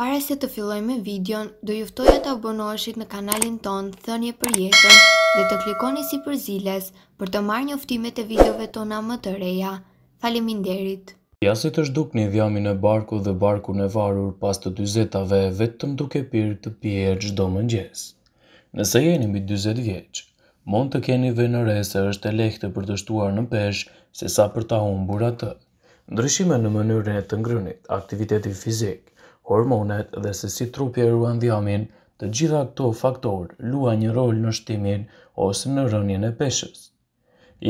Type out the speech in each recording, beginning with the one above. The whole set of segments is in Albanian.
Pare se të filloj me videon, do juftoj e të abonoshit në kanalin ton, thënje për jetën dhe të klikoni si për ziles për të marrë një uftimet e videove tona më të reja. Falimin derit! Ja se të shduk një dhjami në barku dhe barku në varur pas të 20-ave vetëm duke pyrë të pje e gjdo më njës. Nëse jeni mi 20 vjeqë, mund të keni venëre se është e lehte për të shtuar në pesh se sa për ta unë atë. të. Ndryshime në mënyrën e të ngrunit, aktiviteti fizikë, hormonet dhe se si trupi e ruan dhjamin, të gjitha këto faktor lua një rol në shtimin ose në rënjën e peshës.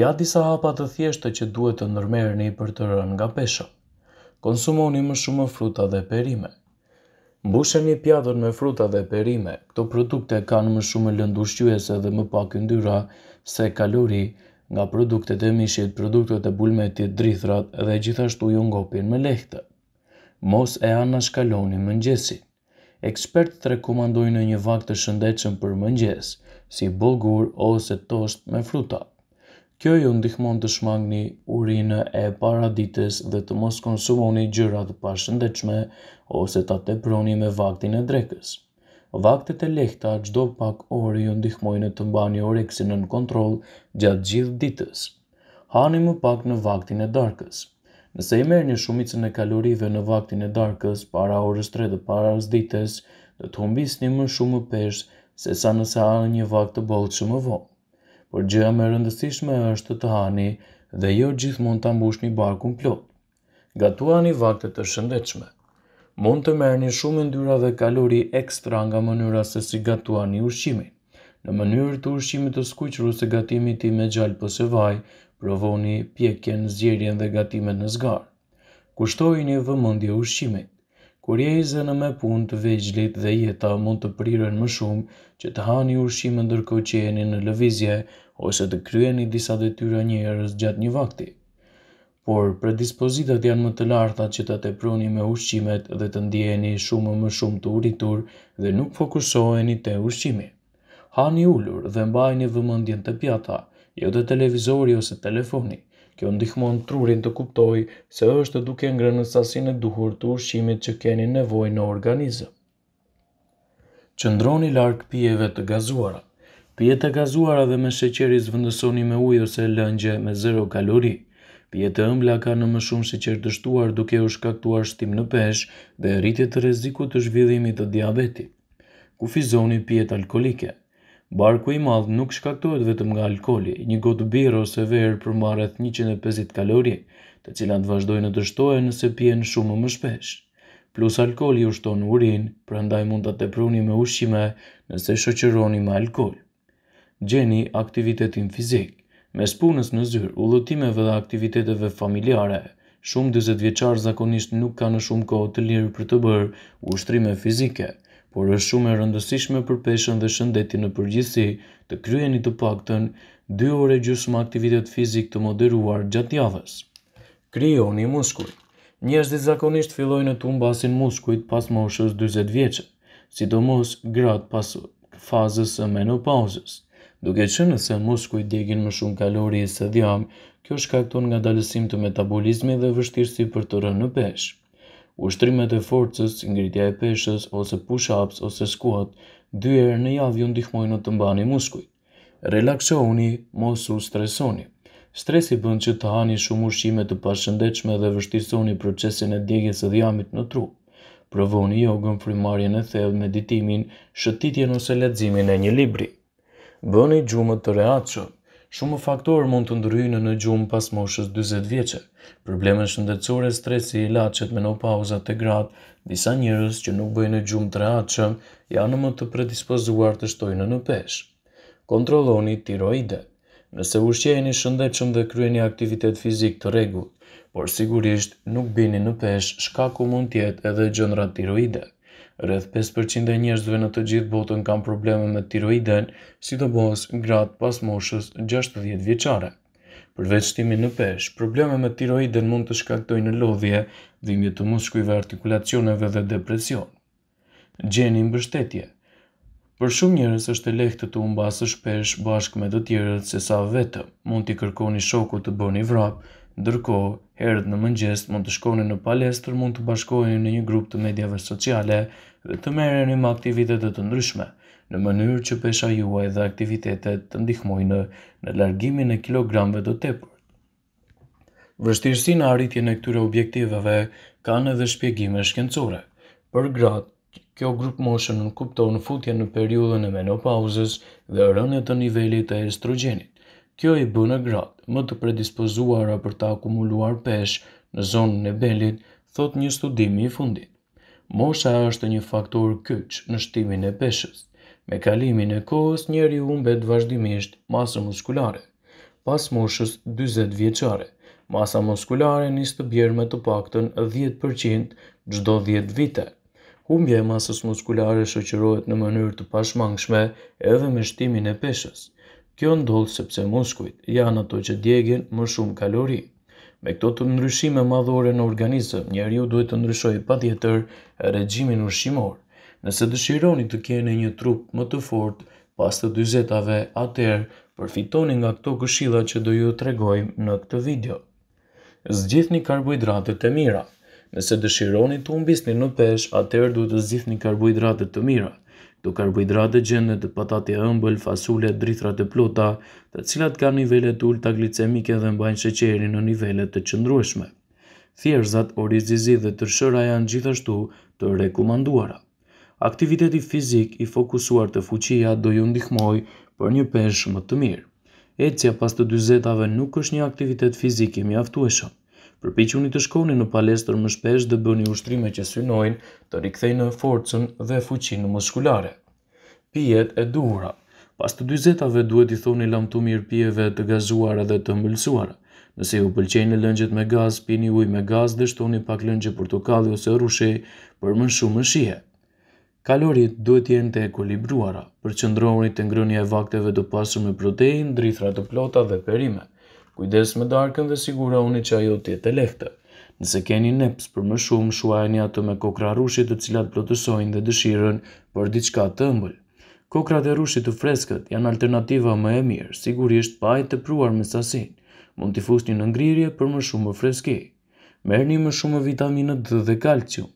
Ja disa hapa të thjeshtë që duhet të ndërmerni për të rënë nga pesha. Konsumoni më shumë fruta dhe perime. Mbusheni pjatën me fruta dhe perime. Këto produkte kanë më shumë lëndushqyese dhe më pak yndyra se kalori nga produktet e mishit, produktet e bulmetit, drithrat dhe gjithashtu ju ngopin me lehtët. Mos e anashkaloni mëngjesi. Ekspert të rekomandojnë një vakt të shëndecëm për mëngjes, si bulgur ose tost me fruta. Kjo ju ndihmon të shmangni urinë e para ditës dhe të mos konsumoni gjyrat të pashëndecme ose të ateproni me vaktin e drekës. Vaktet e lehta gjdo pak orë ju ndihmojnë të mba një oreksin në kontrol gjatë gjithë ditës. Hani më pak në vaktin e darkës. Nëse i merë një shumicën e kalorive në vaktin e darkës, para orës 3 dhe para orës ditës, dhe të humbis një më shumë peshë, se sa nëse anë një vakt të bolë që më vonë. Por gjëja me rëndësishme është të hani dhe jo gjithë mund të ambush një barkun plot. Gatua një vaktet të shëndechme. Mund të merë një shumë ndyra dhe kalori ekstra nga mënyra se si gatua një ushqimi. Në mënyrë të ushqimit të skuqru po se gatimi ti me gjallë pëse vaj, provoni pjekjen, zgjerjen dhe gatimin në zgar. Kushtojini vëmendje ushqimit. Kur je zënë me punë të vegjlit dhe jeta mund të priren më shumë që të hani ushqimin ndërkohë që jeni në lëvizje ose të kryeni disa detyra njerëz gjatë një vakti. Por predispozitat janë më të larta që të të pruni me ushqimet dhe të ndjeni shumë më shumë të uritur dhe nuk fokusoheni te ushqimi. Hani ullur dhe mbajni vëmëndjen të pjata, jo të televizori ose telefoni. Kjo ndihmon trurin të kuptoj se është duke ngrënë sasin e duhur të ushqimit që keni nevoj në organizëm. Qëndroni lark pijeve të gazuara. Pijet e gazuara dhe me sheqeri zvëndësoni me ujë ose lëngje me 0 kalori. Pijet e ëmbla ka në më shumë sheqer të shtuar duke u shkaktuar shtim në pesh dhe rritje të rezikut të zhvillimit të diabetit. Kufizoni të alkolike. Barku i madh nuk shkaktohet vetëm nga alkoli, një gotë birë ose verë për marrëth 150 kalori, të cilat vazhdojnë në dështojë nëse pjenë shumë më shpesh. Plus alkoli u shtonë urin, prandaj mund të tepruni me ushqime nëse shoqëroni me alkoli. Gjeni aktivitetin fizik. Me spunës në zyrë, ullotimeve dhe aktiviteteve familjare, shumë 20 vjeqarë zakonisht nuk ka në shumë kohë të lirë për të bërë ushtrime fizike, por është shumë e rëndësishme për peshën dhe shëndetin në përgjithësi të kryeni të paktën 2 ore gjysmë aktivitet fizik të moderuar gjatë javës. Krijoni muskuj. Njerëzit zakonisht fillojnë të humbasin muskujt pas moshës 40 vjeçë, sidomos grat pas fazës së menopauzës. Duke qenë se muskujt djegin më shumë kalori se dhjam, kjo shkakton ngadalësim të metabolizmit dhe vështirësi për të rënë në peshë ushtrimet e forcës, ngritja e peshës ose push-ups ose squat, dy herë në javë ju ndihmojnë të mbani muskujt. Relaksohuni, mos u stresoni. Stresi bën që të hani shumë ushqime të pashëndechme dhe vështirësoni procesin e djegjes së dhjamit në tru. Provoni jogën, frymarrjen e thellë, meditimin, shëtitjen ose leximin e një libri. Bëni gjumë të rehatshëm. Shumë faktorë mund të ndryjnë në gjumë pas moshës 20 vjeqe, probleme shëndetësore, stresi, lachet, menopauzat të gratë, disa njërës që nuk bëjnë gjumë të raqëm, janë më të predispozuar të shtojnë në peshë. Kontrolloni tiroide. Nëse ushqeni shëndetshëm dhe kryeni aktivitet fizik të rregullt, por sigurisht nuk bini në peshë shkaku mund tjetë edhe gjëndra tiroide. Rëth 5% e njerëzve në të gjithë botën kanë probleme me tiroiden, si të bos gratë pas moshës 60 vjeqare. Përveç timi në pesh, probleme me tiroiden mund të shkaktojnë në lodhje, dhimje të muskujve artikulacioneve dhe depresion. Gjeni mbështetje Për shumë njerëz është e lehtë të humbasësh shpesh bashkë me të tjerët se sa vetëm. Mund t'i kërkoni shoku të bëni vrap, Ndërko, herët në mëngjes mund të shkoni në palestër, mund të bashkojnë në një grup të medjave sociale dhe të mereni me aktivitetet të ndryshme, në mënyrë që pesha juaj dhe aktivitetet të ndihmojnë në largimin e kilogramve të tepër. Vështirësin në arritje në këtyre objektiveve kanë edhe shpjegime shkencore. Për gratë, kjo grup moshën në kupton futje në periudën e menopauzës dhe rënjë të nivelit e estrogenit. Kjo i bënë gratë më të predispozuara për të akumuluar peshë në zonën e belit, thot një studimi i fundit. Mosha është një faktor kyç në shtimin e peshës. Me kalimin e kohës njeri humbet vazhdimisht masë muskulare. Pas moshës 40 vjeqare, masa muskulare njës të bjerë me të pakëtën 10% gjdo 10 vite. Humbje e masës muskulare shëqërojt në mënyrë të pashmangshme edhe me shtimin e peshës. Kjo ndodhë sepse muskujt janë ato që djegin më shumë kalori. Me këto të ndryshime madhore në organizëm, njerë ju duhet të ndryshoj pa djetër regjimin ushqimor. Nëse dëshironi të kene një trup më të fort, pas të dyzetave atër, përfitoni nga këto këshila që do ju tregojmë në këtë video. Zgjithni karbohidratet e mira. Nëse dëshironi të umbisni në pesh, atër duhet të zgjithni karbohidratet e mirat të karbohidratë të të patate e ëmbël, fasule, drithra të plota, të cilat ka nivele të ulta glicemike dhe mbajnë sheqeri në nivele të qëndrueshme. Thjerëzat, orizizi dhe tërshëra janë gjithashtu të rekomanduara. Aktiviteti fizik i fokusuar të fuqia do ju ndihmoj për një peshë më të mirë. Ecja pas të dyzetave nuk është një aktivitet fizik i mjaftueshëm. Përpiquni të shkoni në palestër më shpesh dhe bëni ushtrime që synojnë të rikthejnë forcën dhe fuqinë muskulare. Pijet e duhura. Pas të dyzetave duhet i thoni lam të mirë pijeve të gazuara dhe të mbëlsuara. Nëse ju pëlqejnë lëngjet me gaz, pini uj me gaz dhe shtoni pak lëngje portokalli ose rushe për më shumë më shihe. Kalorit duhet jenë të ekulibruara, për qëndronit të ngrënje e vakteve të pasur me protein, drithra të plota dhe perime. Kujdes me darkën dhe sigura unë që ajo tjetë e lehtë. Nëse keni neps për më shumë, shuajeni ato me kokra rushit të cilat plotësojnë dhe dëshirën për diçka të ëmbël. Kokrat e rushit të freskët janë alternativa më e mirë, sigurisht pa e të pruar me sasin. Mund t'i fusni në ngrirje për më shumë freski. Merni më shumë vitaminët dhe, dhe kalcium.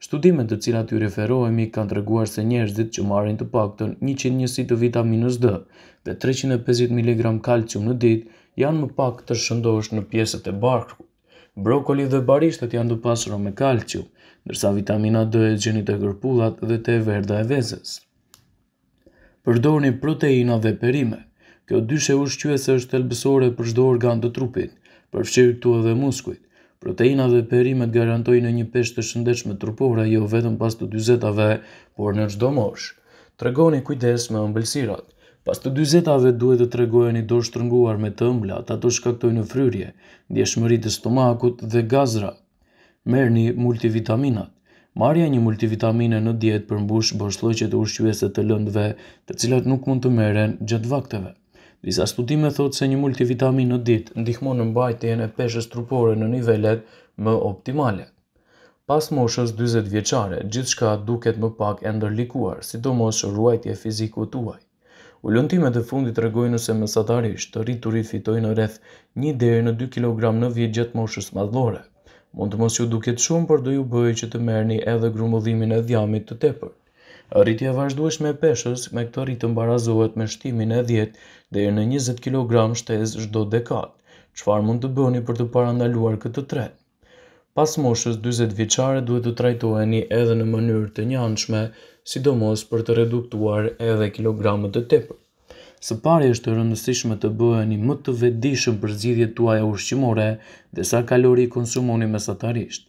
Studimet të cilat ju referohemi kanë të reguar se njerëzit që marrin të pakton 100 njësi të vitaminës D dhe 350 mg kalcium në ditë janë më pak të shëndosh në pjesët e barku. Brokoli dhe barishtet janë të pasur me kalqiu, nërsa vitamina D e gjenit e gërpullat dhe të e verda e vezës. Përdorni proteina dhe perime, kjo dyshe ushqyës është elbësore për shdo organ të trupin, përfshirë të edhe muskuit. Proteina dhe perime të garantojnë një peshtë të shëndesh me trupora, jo vetëm pas të dyzetave, por në çdo mosh. Tregoni kujdes me ëmbëlsirat, Pas të 20-ave duhet të tregojë një dorë shtërnguar me të ëmbla, ta të shkaktojnë në fryrje, shmërit të stomakut dhe gazra. Merë një multivitaminat. Marja një multivitamine në dietë përmbush bërshloqet e ushqyese të lëndve të cilat nuk mund të meren gjatë vakteve. Disa studime thotë se një multivitamin në ditë ndihmon në mbajtjen e peshës trupore në nivelet më optimale. Pas moshës 20 vjeçare, gjithçka duket më pak e ndërlikuar, sidomos ruajtja e fizikut tuaj. Ullëntimet e fundit regojnë nëse mesatarisht të rriturit fitojnë në rreth 1 deri në 2 kg në vjetë gjatë moshës madhore. Mund të mos ju duket shumë, për do ju bëjë që të merni edhe grumullimin e dhjamit të tepër. Rritja vazhdueshme e peshës me këtë rritë mbarazohet me shtimin e 10 deri në 20 kg shtezë çdo dekadë. Çfarë mund të bëni për të parandaluar këtë trend? Pas moshës 20 vjeqare duhet të trajtoheni edhe në mënyrë të njanëshme, sidomos për të reduktuar edhe kilogramët të tepër. Së pari është të rëndësishme të bëheni më të vedishëm për zgjidhje tuaja e ushqimore dhe sa kalori i konsumoni me satarisht.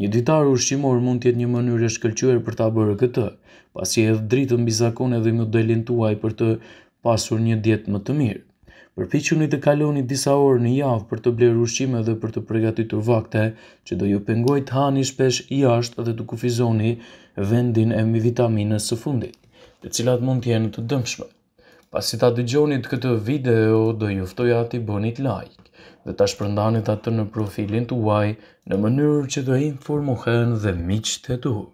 Një ditar ushqimor mund tjetë një mënyrë e shkëllqyër për të abërë këtë, pasi e dritë mbi bizakone dhe modelin tuaj për të pasur një djetë më të mirë përpiquni të kaloni disa orë në javë për të blerë ushqime dhe për të përgatitur vakte, që do ju pengoj të hani shpesh i ashtë dhe të kufizoni vendin e mi vitaminës së fundit, të cilat mund t'jenë të dëmshme. Pas si ta dëgjonit këtë video, do juftoj ati bonit like dhe ta shpërndanit atë në profilin të uaj në mënyrë që do informohen dhe miqë të tuhë.